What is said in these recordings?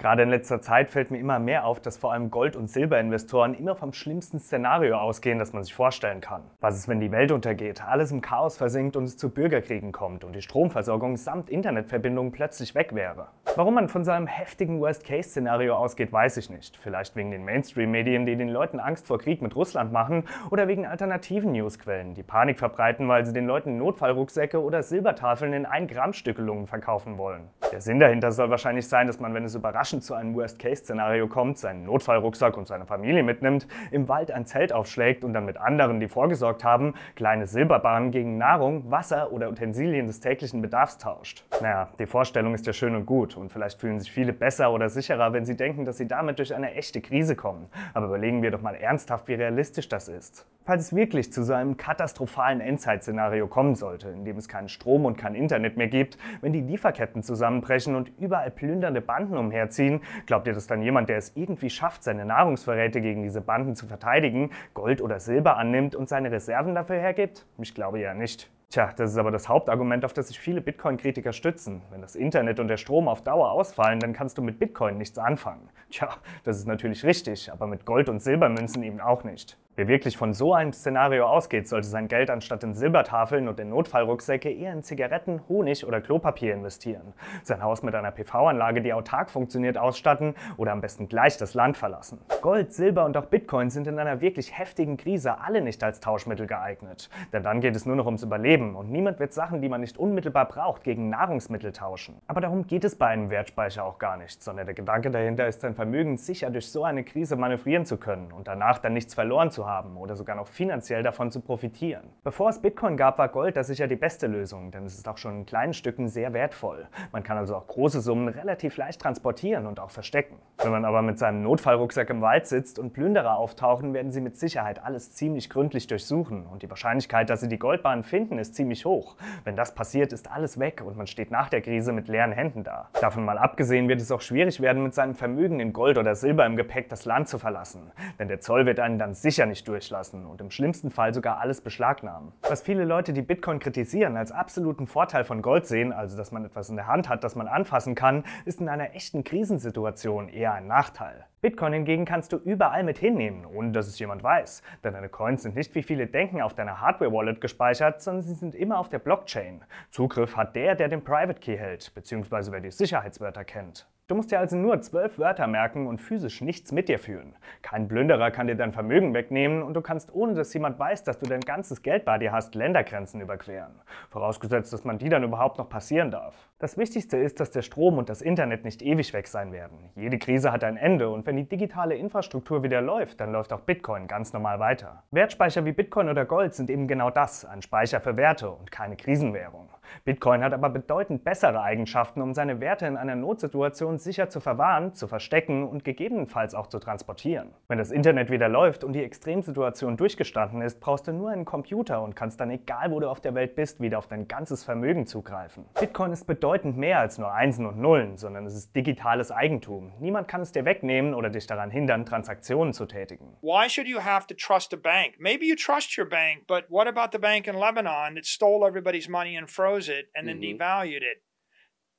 Gerade in letzter Zeit fällt mir immer mehr auf, dass vor allem Gold- und Silberinvestoren immer vom schlimmsten Szenario ausgehen, das man sich vorstellen kann. Was ist, wenn die Welt untergeht, alles im Chaos versinkt und es zu Bürgerkriegen kommt und die Stromversorgung samt Internetverbindung plötzlich weg wäre? Warum man von so einem heftigen Worst-Case-Szenario ausgeht, weiß ich nicht. Vielleicht wegen den Mainstream-Medien, die den Leuten Angst vor Krieg mit Russland machen oder wegen alternativen Newsquellen, die Panik verbreiten, weil sie den Leuten Notfallrucksäcke oder Silbertafeln in 1-Gramm-Stückelungen verkaufen wollen. Der Sinn dahinter soll wahrscheinlich sein, dass man, wenn es überrascht überraschend zu einem Worst-Case-Szenario kommt, seinen Notfallrucksack und seine Familie mitnimmt, im Wald ein Zelt aufschlägt und dann mit anderen, die vorgesorgt haben, kleine Silberbahnen gegen Nahrung, Wasser oder Utensilien des täglichen Bedarfs tauscht. Naja, die Vorstellung ist ja schön und gut und vielleicht fühlen sich viele besser oder sicherer, wenn sie denken, dass sie damit durch eine echte Krise kommen. Aber überlegen wir doch mal ernsthaft, wie realistisch das ist. Falls es wirklich zu so einem katastrophalen Endzeitszenario kommen sollte, in dem es keinen Strom und kein Internet mehr gibt, wenn die Lieferketten zusammenbrechen und überall plündernde Banden umherziehen, ziehen. Glaubt ihr, dass dann jemand, der es irgendwie schafft, seine Nahrungsvorräte gegen diese Banden zu verteidigen, Gold oder Silber annimmt und seine Reserven dafür hergibt? Ich glaube ja nicht. Tja, das ist aber das Hauptargument, auf das sich viele Bitcoin-Kritiker stützen. Wenn das Internet und der Strom auf Dauer ausfallen, dann kannst du mit Bitcoin nichts anfangen. Tja, das ist natürlich richtig, aber mit Gold- und Silbermünzen eben auch nicht. Wer wirklich von so einem Szenario ausgeht, sollte sein Geld anstatt in Silbertafeln und in Notfallrucksäcke eher in Zigaretten, Honig oder Klopapier investieren, sein Haus mit einer PV-Anlage, die autark funktioniert, ausstatten oder am besten gleich das Land verlassen. Gold, Silber und auch Bitcoin sind in einer wirklich heftigen Krise alle nicht als Tauschmittel geeignet, denn dann geht es nur noch ums Überleben und niemand wird Sachen, die man nicht unmittelbar braucht, gegen Nahrungsmittel tauschen. Aber darum geht es bei einem Wertspeicher auch gar nicht, sondern der Gedanke dahinter ist, sein Vermögen sicher durch so eine Krise manövrieren zu können und danach dann nichts verloren zu zu haben oder sogar noch finanziell davon zu profitieren. Bevor es Bitcoin gab, war Gold da sicher die beste Lösung, denn es ist auch schon in kleinen Stücken sehr wertvoll. Man kann also auch große Summen relativ leicht transportieren und auch verstecken. Wenn man aber mit seinem Notfallrucksack im Wald sitzt und Plünderer auftauchen, werden sie mit Sicherheit alles ziemlich gründlich durchsuchen und die Wahrscheinlichkeit, dass sie die Goldbahn finden, ist ziemlich hoch. Wenn das passiert, ist alles weg und man steht nach der Krise mit leeren Händen da. Davon mal abgesehen wird es auch schwierig werden, mit seinem Vermögen in Gold oder Silber im Gepäck das Land zu verlassen, denn der Zoll wird einen dann sicher nicht durchlassen und im schlimmsten Fall sogar alles beschlagnahmen. Was viele Leute, die Bitcoin kritisieren, als absoluten Vorteil von Gold sehen, also dass man etwas in der Hand hat, das man anfassen kann, ist in einer echten Krisensituation eher ein Nachteil. Bitcoin hingegen kannst du überall mit hinnehmen, ohne dass es jemand weiß. Denn deine Coins sind nicht wie viele denken auf deiner Hardware-Wallet gespeichert, sondern sie sind immer auf der Blockchain. Zugriff hat der, der den Private Key hält, beziehungsweise wer die Sicherheitswörter kennt. Du musst dir also nur zwölf Wörter merken und physisch nichts mit dir führen. Kein Blünderer kann dir dein Vermögen wegnehmen und du kannst, ohne dass jemand weiß, dass du dein ganzes Geld bei dir hast, Ländergrenzen überqueren. Vorausgesetzt, dass man die dann überhaupt noch passieren darf. Das Wichtigste ist, dass der Strom und das Internet nicht ewig weg sein werden. Jede Krise hat ein Ende und wenn die digitale Infrastruktur wieder läuft, dann läuft auch Bitcoin ganz normal weiter. Wertspeicher wie Bitcoin oder Gold sind eben genau das, ein Speicher für Werte und keine Krisenwährung. Bitcoin hat aber bedeutend bessere Eigenschaften, um seine Werte in einer Notsituation sicher zu verwahren, zu verstecken und gegebenenfalls auch zu transportieren. Wenn das Internet wieder läuft und die Extremsituation durchgestanden ist, brauchst du nur einen Computer und kannst dann, egal wo du auf der Welt bist, wieder auf dein ganzes Vermögen zugreifen. Bitcoin ist bedeutend mehr als nur Einsen und Nullen, sondern es ist digitales Eigentum. Niemand kann es dir wegnehmen oder dich daran hindern, Transaktionen zu tätigen. Why should you have to trust a bank? Maybe you trust your bank, but what about the bank in Lebanon that stole everybody's money and froze froze it and then mm-hmm. devalued it.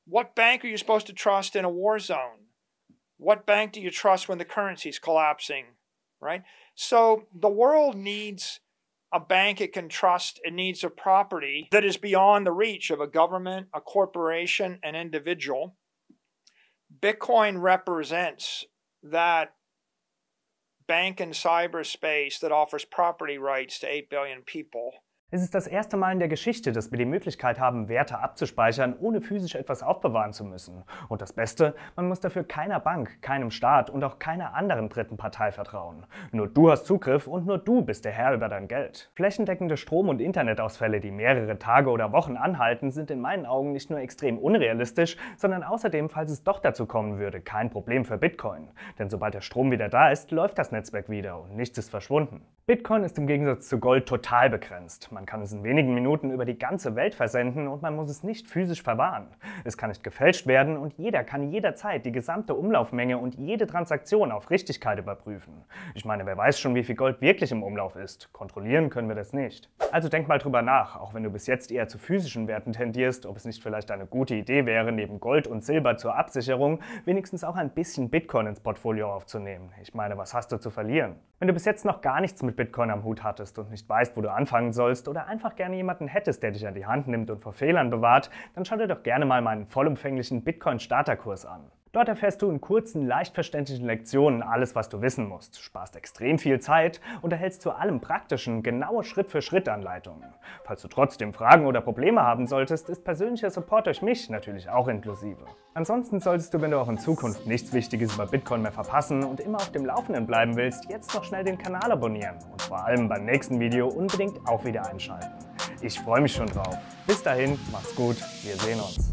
What bank are you supposed to trust in a war zone? What bank do you trust when the currency's collapsing? Right? So the world needs a bank it can trust, it needs a property that is beyond the reach of a government, a corporation, an individual. Bitcoin represents that bank in cyberspace that offers property rights to 8 billion people Es ist das erste Mal in der Geschichte, dass wir die Möglichkeit haben, Werte abzuspeichern, ohne physisch etwas aufbewahren zu müssen. Und das Beste, man muss dafür keiner Bank, keinem Staat und auch keiner anderen dritten Partei vertrauen. Nur du hast Zugriff und nur du bist der Herr über dein Geld. Flächendeckende Strom- und Internetausfälle, die mehrere Tage oder Wochen anhalten, sind in meinen Augen nicht nur extrem unrealistisch, sondern außerdem, falls es doch dazu kommen würde, kein Problem für Bitcoin. Denn sobald der Strom wieder da ist, läuft das Netzwerk wieder und nichts ist verschwunden. Bitcoin ist im Gegensatz zu Gold total begrenzt. Man man kann es in wenigen Minuten über die ganze Welt versenden und man muss es nicht physisch verwahren. Es kann nicht gefälscht werden und jeder kann jederzeit die gesamte Umlaufmenge und jede Transaktion auf Richtigkeit überprüfen. Ich meine, wer weiß schon, wie viel Gold wirklich im Umlauf ist. Kontrollieren können wir das nicht. Also denk mal drüber nach, auch wenn du bis jetzt eher zu physischen Werten tendierst, ob es nicht vielleicht eine gute Idee wäre, neben Gold und Silber zur Absicherung wenigstens auch ein bisschen Bitcoin ins Portfolio aufzunehmen. Ich meine, was hast du zu verlieren? Wenn du bis jetzt noch gar nichts mit Bitcoin am Hut hattest und nicht weißt, wo du anfangen sollst oder einfach gerne jemanden hättest, der dich an die Hand nimmt und vor Fehlern bewahrt, dann schau dir doch gerne mal meinen vollumfänglichen Bitcoin-Starterkurs an. Dort erfährst du in kurzen, leicht verständlichen Lektionen alles, was du wissen musst, sparst extrem viel Zeit und erhältst zu allem Praktischen genaue Schritt-für-Schritt-Anleitungen. Falls du trotzdem Fragen oder Probleme haben solltest, ist persönlicher Support durch mich natürlich auch inklusive. Ansonsten solltest du, wenn du auch in Zukunft nichts Wichtiges über Bitcoin mehr verpassen und immer auf dem Laufenden bleiben willst, jetzt noch schnell den Kanal abonnieren und vor allem beim nächsten Video unbedingt auch wieder einschalten. Ich freue mich schon drauf. Bis dahin, macht's gut, wir sehen uns.